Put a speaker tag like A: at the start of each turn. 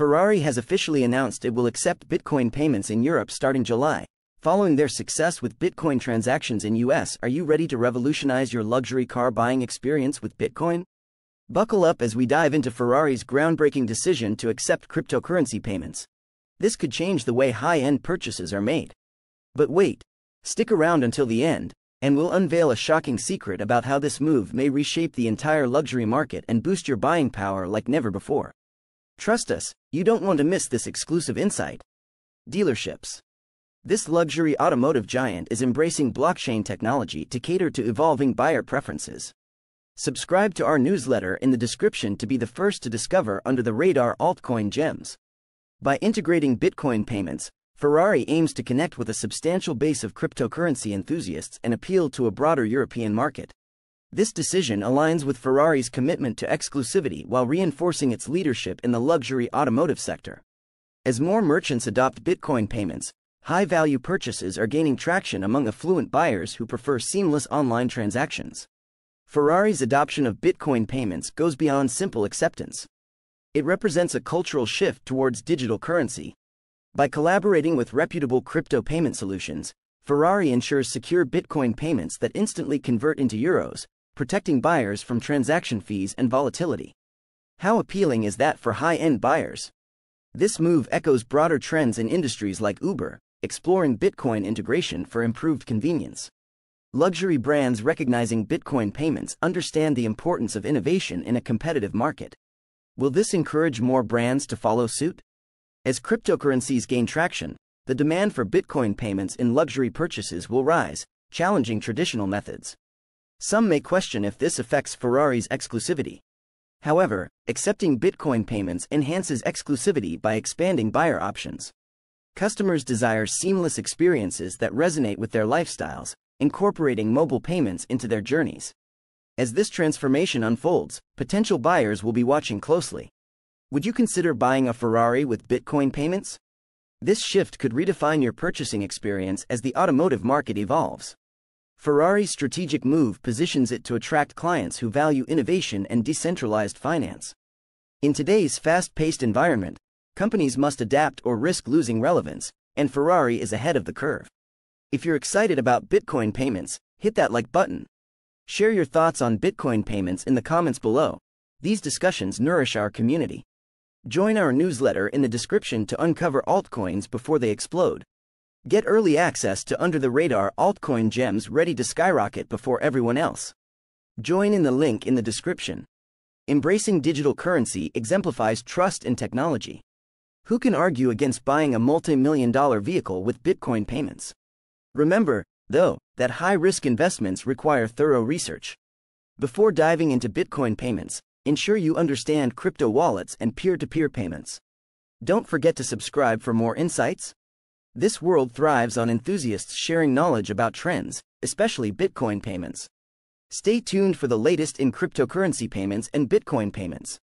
A: Ferrari has officially announced it will accept Bitcoin payments in Europe starting July. Following their success with Bitcoin transactions in US, are you ready to revolutionize your luxury car buying experience with Bitcoin? Buckle up as we dive into Ferrari's groundbreaking decision to accept cryptocurrency payments. This could change the way high-end purchases are made. But wait, stick around until the end, and we'll unveil a shocking secret about how this move may reshape the entire luxury market and boost your buying power like never before. Trust us, you don't want to miss this exclusive insight. Dealerships. This luxury automotive giant is embracing blockchain technology to cater to evolving buyer preferences. Subscribe to our newsletter in the description to be the first to discover under the radar altcoin gems. By integrating Bitcoin payments, Ferrari aims to connect with a substantial base of cryptocurrency enthusiasts and appeal to a broader European market. This decision aligns with Ferrari's commitment to exclusivity while reinforcing its leadership in the luxury automotive sector. As more merchants adopt Bitcoin payments, high value purchases are gaining traction among affluent buyers who prefer seamless online transactions. Ferrari's adoption of Bitcoin payments goes beyond simple acceptance. It represents a cultural shift towards digital currency. By collaborating with reputable crypto payment solutions, Ferrari ensures secure Bitcoin payments that instantly convert into euros, protecting buyers from transaction fees and volatility. How appealing is that for high end buyers? This move echoes broader trends in industries like Uber, exploring Bitcoin integration for improved convenience. Luxury brands recognizing Bitcoin payments understand the importance of innovation in a competitive market. Will this encourage more brands to follow suit? As cryptocurrencies gain traction, the demand for Bitcoin payments in luxury purchases will rise, challenging traditional methods. Some may question if this affects Ferrari's exclusivity. However, accepting Bitcoin payments enhances exclusivity by expanding buyer options. Customers desire seamless experiences that resonate with their lifestyles, incorporating mobile payments into their journeys. As this transformation unfolds, potential buyers will be watching closely. Would you consider buying a Ferrari with Bitcoin payments? This shift could redefine your purchasing experience as the automotive market evolves. Ferrari's strategic move positions it to attract clients who value innovation and decentralized finance. In today's fast-paced environment, companies must adapt or risk losing relevance, and Ferrari is ahead of the curve. If you're excited about Bitcoin payments, hit that like button. Share your thoughts on Bitcoin payments in the comments below. These discussions nourish our community. Join our newsletter in the description to uncover altcoins before they explode. Get early access to under-the-radar altcoin gems ready to skyrocket before everyone else. Join in the link in the description. Embracing digital currency exemplifies trust in technology. Who can argue against buying a multi-million dollar vehicle with Bitcoin payments? Remember, though, that high-risk investments require thorough research. Before diving into Bitcoin payments, ensure you understand crypto wallets and peer-to-peer -peer payments. Don't forget to subscribe for more insights. This world thrives on enthusiasts sharing knowledge about trends, especially Bitcoin payments. Stay tuned for the latest in cryptocurrency payments and Bitcoin payments.